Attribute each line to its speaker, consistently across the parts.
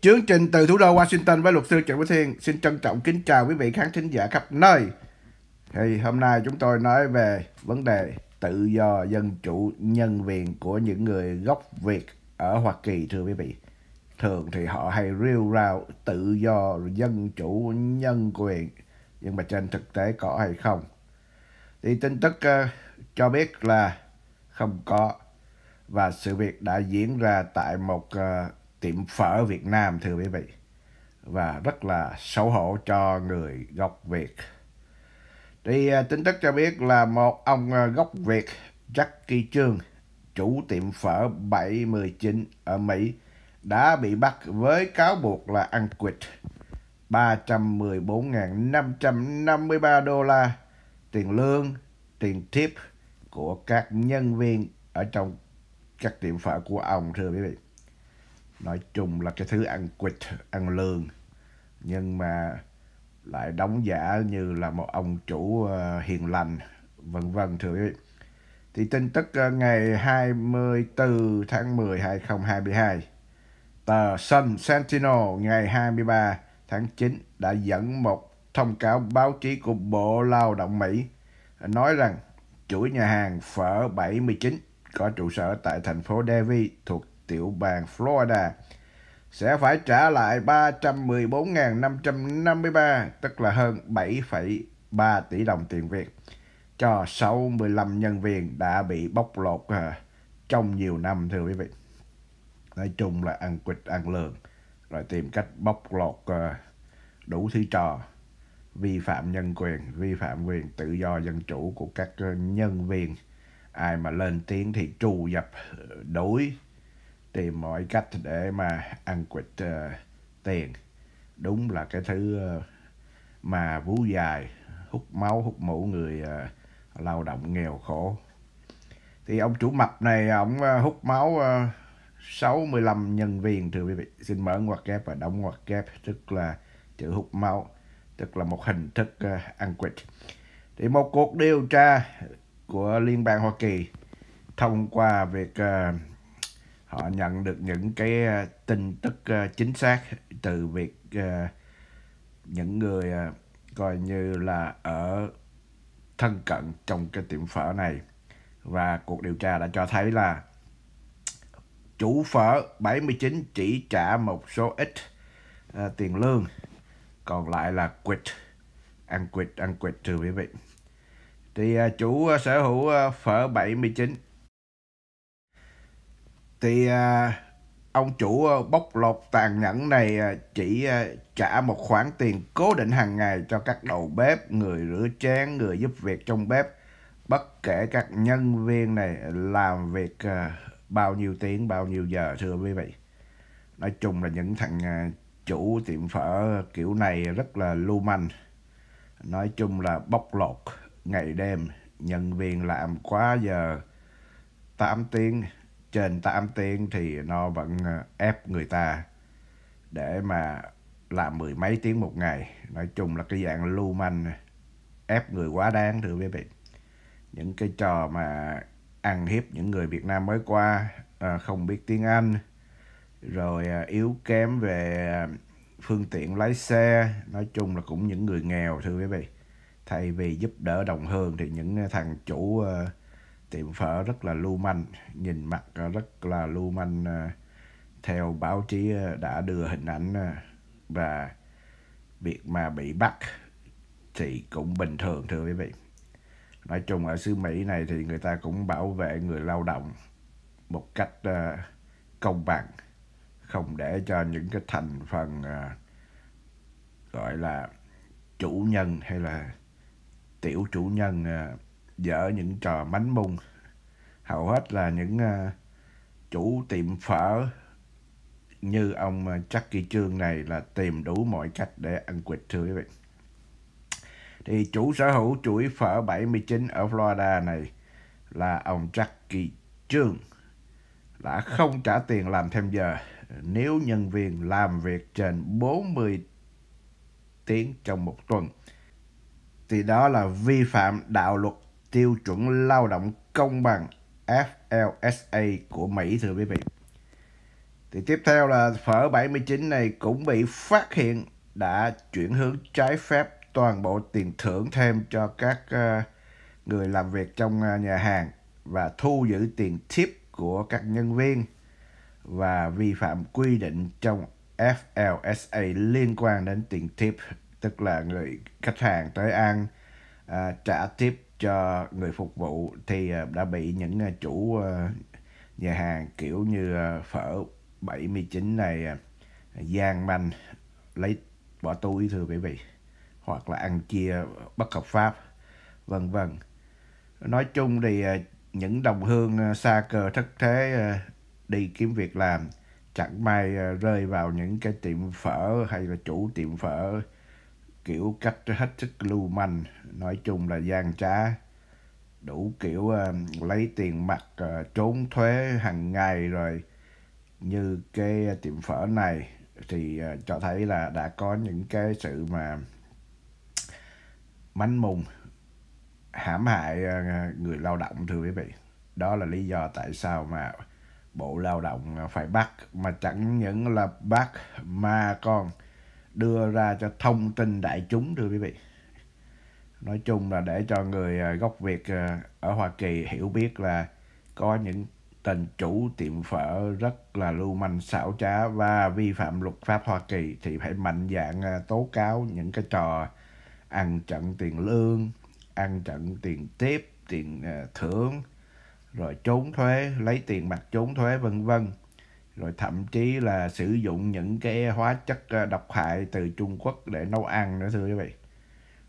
Speaker 1: Chương trình từ thủ đô Washington với luật sư Trần Quý Thiên xin trân trọng kính chào quý vị khán thính giả khắp nơi. Thì hôm nay chúng tôi nói về vấn đề tự do dân chủ nhân quyền của những người gốc Việt ở Hoa Kỳ thưa quý vị. Thường thì họ hay rêu rao tự do dân chủ nhân quyền nhưng mà trên thực tế có hay không. Thì tin tức uh, cho biết là không có và sự việc đã diễn ra tại một uh, tiệm phở Việt Nam thưa quý vị và rất là xấu hổ cho người gốc Việt. Thì à, tin tức cho biết là một ông à, gốc Việt Jackie Trương, chủ tiệm phở 719 ở Mỹ đã bị bắt với cáo buộc là ăn quỵt 314.553 đô la tiền lương, tiền tip của các nhân viên ở trong các tiệm phở của ông thưa quý vị nói chung là cái thứ ăn quỵt ăn lương nhưng mà lại đóng giả như là một ông chủ ờ, hiền lành vân vân thưa thì tin tức ờ, ngày 24 tháng 10 2022 tờ Sun Sentinel ngày 23 tháng 9 đã dẫn một thông cáo báo chí của Bộ Lao động Mỹ nói rằng chuỗi nhà hàng phở 79 có trụ sở tại thành phố Davie thuộc tiểu bang Florida sẽ phải trả lại 314.553, tức là hơn 7,3 tỷ đồng tiền Việt cho 65 nhân viên đã bị bóc lột à, trong nhiều năm thưa quý vị. Nói chung là ăn quỵt ăn lường rồi tìm cách bóc lột à, đủ thứ trò vi phạm nhân quyền, vi phạm quyền tự do dân chủ của các à, nhân viên. Ai mà lên tiếng thì trù dập à, đối tìm mọi cách để mà ăn quỵt uh, tiền đúng là cái thứ uh, mà vú dài hút máu hút mũ người uh, lao động nghèo khổ thì ông chủ mập này ông uh, hút máu uh, 65 nhân viên thưa quý vị xin mở ngoặc kép và đóng ngoặc kép tức là chữ hút máu tức là một hình thức uh, ăn quỵt thì một cuộc điều tra của liên bang Hoa Kỳ thông qua việc uh, họ nhận được những cái ờ, tin tức ờ, chính xác từ việc ờ, những người coi như là ở thân cận trong cái tiệm phở này và cuộc điều tra đã cho thấy là chủ phở 79 chỉ trả một số ít tiền lương còn lại là quit ăn quit ăn quit thưa quý vị thì chủ sở hữu phở 79 thì à, ông chủ ờ, bóc lột tàn nhẫn này à, chỉ à, trả một khoản tiền cố định hàng ngày cho các đầu bếp, người rửa chén, người giúp việc trong bếp, bất kể các nhân viên này làm việc à, bao nhiêu tiếng, bao nhiêu giờ thưa quý vị. Nói chung là những thằng chủ tiệm phở kiểu này rất là lưu manh. Nói chung là bóc lột ngày đêm, nhân viên làm quá giờ 8 tiếng trên 8 tiếng thì nó vẫn ờ, ép người ta để mà làm mười mấy tiếng một ngày nói chung là cái dạng lưu manh ép người quá đáng thưa quý vị những cái trò mà ăn hiếp những người Việt Nam mới qua ờ, không biết tiếng Anh rồi ờ, yếu kém về phương tiện lái xe nói chung là cũng những người nghèo thưa quý vị thay vì giúp đỡ đồng hương thì những thằng chủ uh, tiệm phở rất là lưu manh nhìn mặt rất là lưu manh à, theo báo chí à, đã đưa hình ảnh à, và việc mà bị bắt thì cũng bình thường thưa quý vị nói chung ở xứ Mỹ này thì người ta cũng bảo vệ người lao động một cách công bằng không để cho những cái thành phần gọi là chủ nhân hay là tiểu chủ nhân dở những trò bánh bung hầu hết là những ờ, chủ tiệm phở như ông ờ, Jackie Trương này là tìm đủ mọi cách để ăn quỵt thưa quý vị. Thì chủ sở hữu chuỗi phở 79 ở Florida này là ông Jackie Trương đã không trả tiền làm thêm giờ nếu nhân viên làm việc trên 40 tiếng trong một tuần. Thì đó là vi phạm đạo luật tiêu chuẩn lao động công bằng FLSA của Mỹ thưa quý vị. Thì tiếp theo là phở 79 này cũng bị phát hiện đã chuyển hướng trái phép toàn bộ tiền thưởng thêm cho các ờ, người làm việc trong ờ, nhà hàng và thu giữ tiền tip của các nhân viên và vi phạm quy định trong FLSA liên quan đến tiền tip tức là người khách hàng tới ăn à, trả tip cho người phục vụ thì à, đã bị những à, chủ à, nhà hàng kiểu như à, phở 79 này à, gian manh lấy bỏ túi thưa quý vị hoặc là ăn chia bất hợp pháp vân vân nói chung thì à, những đồng hương xa cờ thất thế à, đi kiếm việc làm chẳng may rơi vào những cái tiệm phở hay là chủ tiệm phở kiểu cách hết sức lưu manh nói chung là gian trá đủ kiểu uh, lấy tiền mặt uh, trốn thuế hàng ngày rồi như cái tiệm phở này thì uh, cho thấy là đã có những cái sự mà mánh mùng hãm hại uh, người lao động thưa quý vị đó là lý do tại sao mà bộ lao động phải bắt mà chẳng những là bắt mà còn đưa ra cho thông tin đại chúng thưa quý vị nói chung là để cho người à, gốc việt à, ở hoa kỳ hiểu biết là có những tình chủ tiệm phở rất là lưu manh xảo trá và vi phạm luật pháp hoa kỳ thì phải mạnh dạng à, tố cáo những cái trò ăn chặn tiền lương ăn chặn tiền tiếp tiền thưởng rồi trốn thuế lấy tiền mặt trốn thuế vân vân rồi thậm chí là sử dụng những cái hóa chất ờ, độc hại từ Trung Quốc để nấu ăn nữa thưa quý vị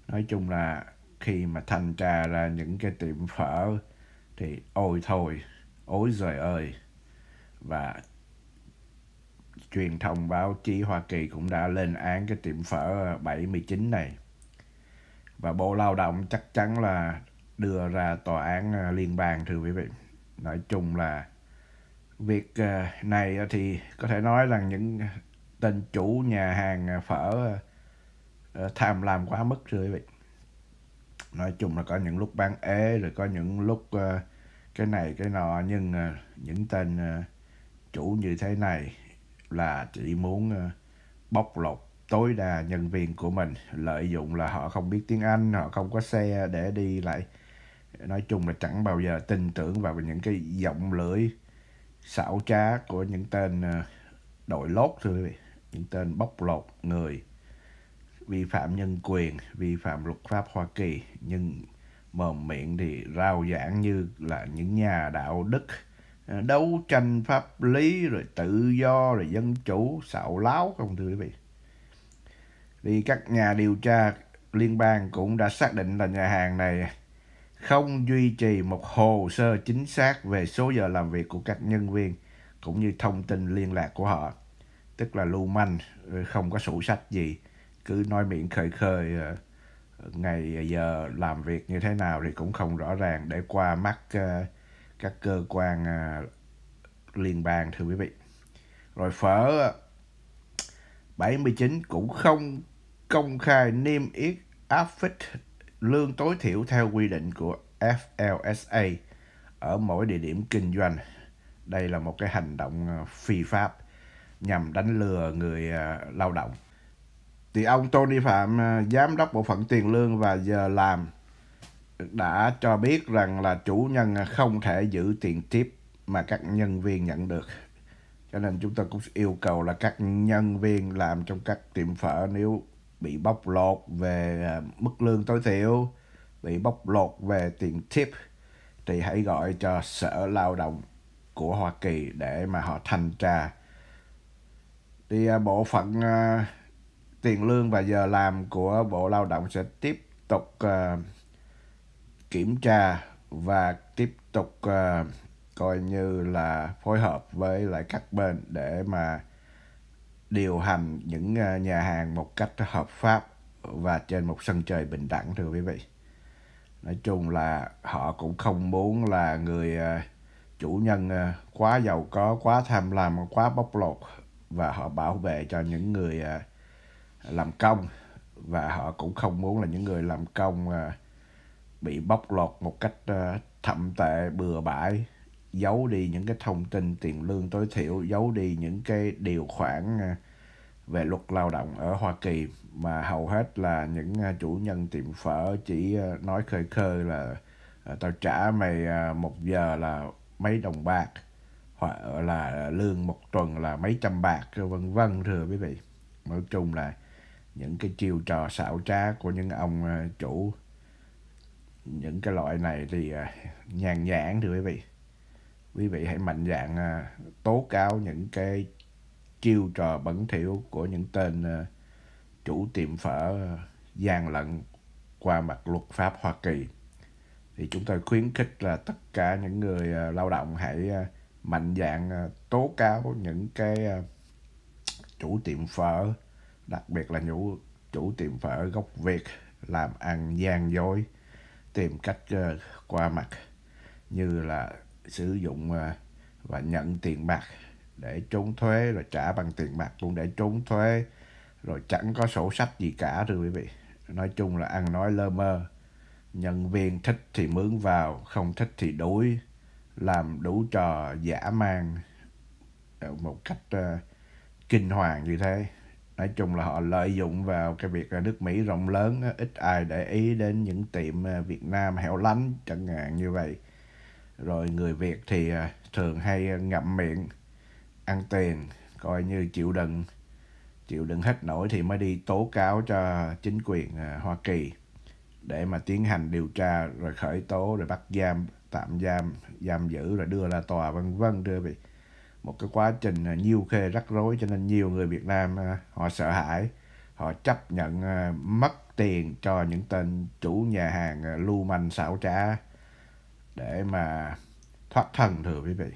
Speaker 1: nói chung là khi mà thanh tra là những cái tiệm phở thì ôi thôi ôi giời ơi và truyền thông báo chí Hoa Kỳ cũng đã lên án cái tiệm phở 79 này và Bộ Lao động chắc chắn là đưa ra tòa án ờ, liên bang thưa quý vị nói chung là việc à, này à, thì có thể nói rằng những tên chủ nhà hàng à, phở tham lam quá mức rồi quý nói chung là có những lúc bán ế rồi có những lúc cái này cái nọ nhưng những tên chủ như thế này là chỉ muốn bóc lột tối đa nhân viên của mình lợi dụng là họ không biết tiếng Anh họ không có xe để đi lại nói chung là chẳng bao giờ tin tưởng vào những cái giọng lưỡi xảo trá của những tên ờ, đội lốt thưa quý vị những tên bóc lột người vi phạm nhân quyền vi phạm luật pháp Hoa Kỳ nhưng mồm miệng thì rao giảng như là những nhà đạo đức ờ, đấu tranh pháp lý rồi tự do rồi dân chủ xạo láo không thưa quý vị thì các nhà điều tra liên bang cũng đã xác định là nhà hàng này không duy trì một hồ sơ chính xác về số giờ làm việc của các nhân viên cũng như thông tin liên lạc của họ tức là lưu manh ờ, không có sổ sách gì cứ nói miệng khơi khơi ờ, ngày giờ làm việc như thế nào thì cũng không rõ ràng để qua mắt ờ, các cơ quan liên bang thưa quý vị rồi phở 79 cũng không công khai niêm yết áp phích lương tối thiểu theo quy định của FLSA ở mỗi địa điểm kinh doanh. Đây là một cái hành động ờ, phi pháp nhằm đánh lừa người ờ, lao động. Thì ông Tony Phạm, ờ, giám đốc bộ phận tiền lương và giờ làm đã cho biết rằng là chủ nhân không thể giữ tiền tiếp mà các nhân viên nhận được. Cho nên chúng tôi cũng yêu cầu là các nhân viên làm trong các tiệm phở nếu bị bóc lột về à, mức lương tối thiểu bị bóc lột về tiền tip thì hãy gọi cho sở lao động của Hoa Kỳ để mà họ thanh tra thì à, bộ phận à, tiền lương và giờ làm của Bộ Lao động sẽ tiếp tục kiểm tra và tiếp tục coi như là phối hợp với lại các bên để mà điều hành những ờ, nhà hàng một cách hợp pháp và trên một sân trời bình đẳng thưa quý vị nói chung là họ cũng không muốn là người ờ, chủ nhân ờ, quá giàu có quá tham lam quá bóc lột và họ bảo vệ cho những người làm công và họ cũng không muốn là những người làm công bị bóc lột một cách thậm tệ bừa bãi giấu đi những cái thông tin tiền lương tối thiểu giấu đi những cái điều khoản à, về luật lao động ở Hoa Kỳ mà hầu hết là những à, chủ nhân tiệm phở chỉ à, nói khơi khơi là tao trả mày một giờ là mấy đồng bạc hoặc là lương một tuần là mấy trăm bạc vân vân thưa quý vị nói chung là những cái chiêu trò xảo trá của những ông chủ những cái loại này thì nhàn nhãn thưa quý vị quý vị hãy mạnh dạn à, tố cáo những cái chiêu trò bẩn thỉu của những tên à, chủ tiệm phở à, gian lận qua mặt luật pháp Hoa Kỳ thì chúng tôi khuyến khích là tất cả những người lao động hãy mạnh dạn tố cáo những cái chủ tiệm phở đặc biệt là những chủ tiệm phở gốc Việt làm ăn gian dối tìm cách qua mặt như là sử dụng ờ, và nhận tiền bạc để trốn thuế rồi trả bằng tiền bạc luôn để trốn thuế rồi chẳng có sổ sách gì cả thưa quý vị nói chung là ăn nói lơ mơ nhân viên thích thì mướn vào không thích thì đuổi làm đủ trò giả man một cách uh, kinh hoàng như thế nói chung là họ lợi dụng vào cái việc nước Mỹ rộng lớn ít ai để ý đến những tiệm ờ, Việt Nam hẻo lánh chẳng hạn như vậy rồi người việt thì à, thường hay à, ngậm miệng ăn tiền coi như chịu đựng chịu đựng hết nổi thì mới đi tố cáo cho chính quyền à, hoa kỳ để mà tiến hành điều tra rồi khởi tố rồi bắt giam tạm giam giam giữ rồi đưa ra tòa vân vân đưa về một cái quá trình nhiêu khê rắc rối cho nên nhiều người Việt Nam họ sợ hãi họ chấp nhận mất tiền cho những tên chủ nhà hàng lưu manh xảo trá để mà thoát thân thưa quý vị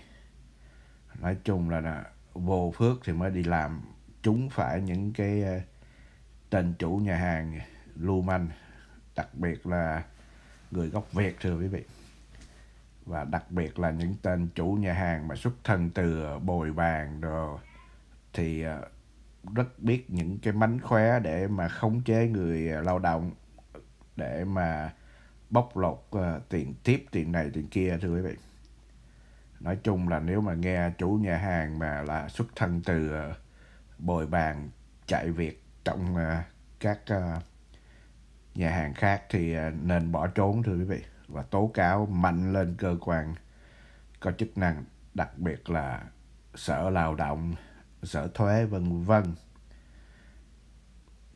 Speaker 1: nói chung là, là vô phước thì mới đi làm chúng phải những cái ờ, tên chủ nhà hàng lưu manh đặc biệt là người gốc việt thưa quý vị và đặc biệt là những tên chủ nhà hàng mà xuất thân từ bồi bàn rồi thì ờ, rất biết những cái mánh khóe để mà khống chế người ờ, lao động để mà bóc lột uh, tiền tiếp tiền này tiền kia thưa quý vị nói chung là nếu mà nghe chủ nhà hàng mà là xuất thân từ uh, bồi bàn chạy việc trong uh, các uh, nhà hàng khác thì uh, nên bỏ trốn thưa quý vị và tố cáo mạnh lên cơ quan có chức năng đặc biệt là sở lao động sở thuế vân vân